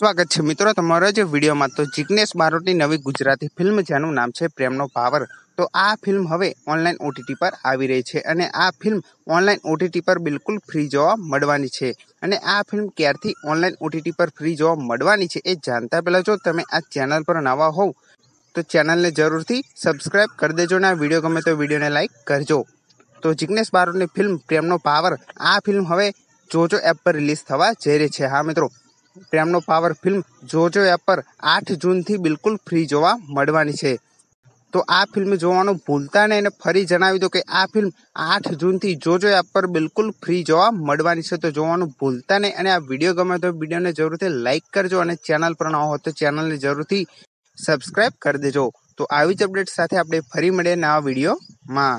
સ્વાગત છે મિત્રો તમારા જ વિડીયોમાં તો જિગ્નેશ બારોટની નવી ગુજરાતી ફિલ્મ જેનું નામ છે પ્રેમનો પાવર તો આ ફિલ્મ હવે ઓનલાઈન ઓટીટી પર આવી રહી છે અને આ ફિલ્મ ઓનલાઈન ઓટીટી પર બિલકુલ ફ્રી જોવા મળવાની છે અને આ ફિલ્મ ક્યારથી ઓનલાઈન ઓટીટી પર ફ્રી જોવા મળવાની છે એ જાણતા પહેલાં જો તમે આ ચેનલ પર નવા હોવ તો ચેનલને જરૂરથી સબસ્ક્રાઈબ કરી દેજો અને આ વિડીયો ગમે તો વિડીયોને લાઇક કરજો તો જિગ્નેશ બારોટની ફિલ્મ પ્રેમનો પાવર આ ફિલ્મ હવે જોજો એપ પર રિલીઝ થવા જઈ રહી છે હા મિત્રો પ્રેમનો પાવર ફિલ્મ જોજો એપ પર આઠ જૂનથી બિલકુલ ફ્રી જોવા મળવાની છે તો આ ફિલ્મ જોવાનું ભૂલતા નહીં અને ફરી જણાવી દો કે આ ફિલ્મ આઠ જૂનથી જોજો એપ પર બિલકુલ ફ્રી જોવા મળવાની છે તો જોવાનું ભૂલતા નહીં અને આ વિડીયો ગમે તો વિડીયોને જરૂરથી લાઇક કરજો અને ચેનલ પર ન હો તો ચેનલને જરૂરથી સબસ્ક્રાઇબ કરી દેજો તો આવી જ અપડેટ સાથે આપણે ફરી મળીએ નવા વિડીયોમાં